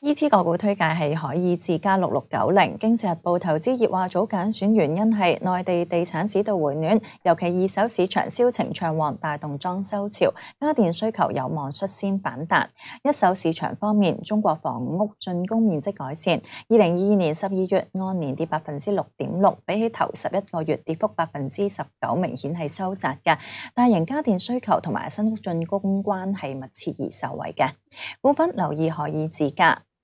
依支个股推介係海尔智家六六九零。经济日报投资業话早拣选原因係内地地产市道回暖，尤其二手市场销情畅旺，带动装修潮，家电需求有望率先反弹。一手市场方面，中国房屋竣工面积改善，二零二二年十二月按年跌百分之六点六，比起头十一个月跌幅百分之十九，明显係收窄嘅。大型家电需求同埋新屋竣工关系密切而受惠嘅，股份留意海尔智家。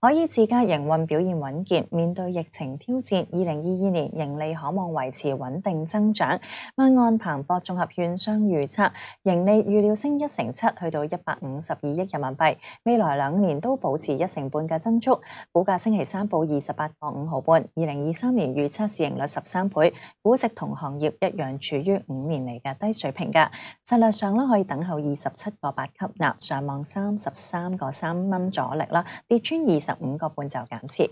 可以自家营运表现稳健，面对疫情挑战，二零二二年盈利可望维持稳定增长。万安彭博综合券商预测，盈利预料升一成七，去到一百五十二亿人民币。未来两年都保持一成半嘅增速。股价星期三报二十八个五毫半。二零二三年预测市盈率十三倍，估值同行业一样处于五年嚟嘅低水平。嘅。策略上咧，可以等候二十七个八级，纳，上往三十三个三蚊阻力啦，跌穿。二十五個半就減切。